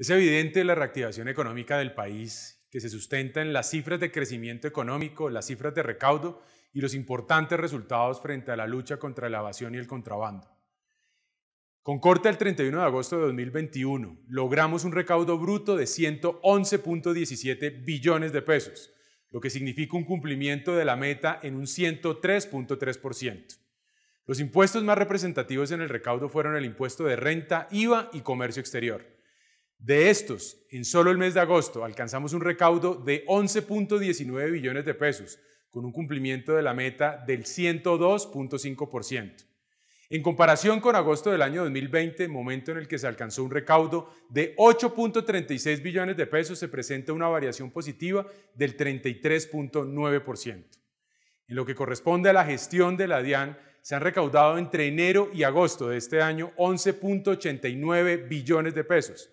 Es evidente la reactivación económica del país que se sustenta en las cifras de crecimiento económico, las cifras de recaudo y los importantes resultados frente a la lucha contra la evasión y el contrabando. Con corte al 31 de agosto de 2021, logramos un recaudo bruto de 111.17 billones de pesos, lo que significa un cumplimiento de la meta en un 103.3%. Los impuestos más representativos en el recaudo fueron el impuesto de renta, IVA y comercio exterior. De estos, en solo el mes de agosto alcanzamos un recaudo de 11.19 billones de pesos, con un cumplimiento de la meta del 102.5%. En comparación con agosto del año 2020, momento en el que se alcanzó un recaudo de 8.36 billones de pesos, se presenta una variación positiva del 33.9%. En lo que corresponde a la gestión de la DIAN, se han recaudado entre enero y agosto de este año 11.89 billones de pesos,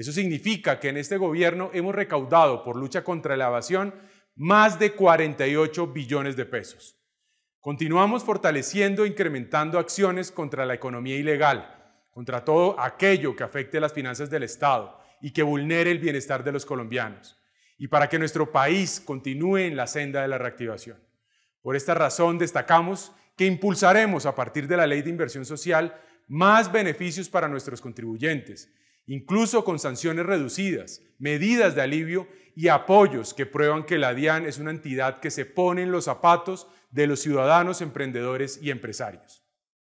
eso significa que en este gobierno hemos recaudado por lucha contra la evasión más de 48 billones de pesos. Continuamos fortaleciendo e incrementando acciones contra la economía ilegal, contra todo aquello que afecte las finanzas del Estado y que vulnere el bienestar de los colombianos, y para que nuestro país continúe en la senda de la reactivación. Por esta razón destacamos que impulsaremos a partir de la Ley de Inversión Social más beneficios para nuestros contribuyentes incluso con sanciones reducidas, medidas de alivio y apoyos que prueban que la DIAN es una entidad que se pone en los zapatos de los ciudadanos, emprendedores y empresarios.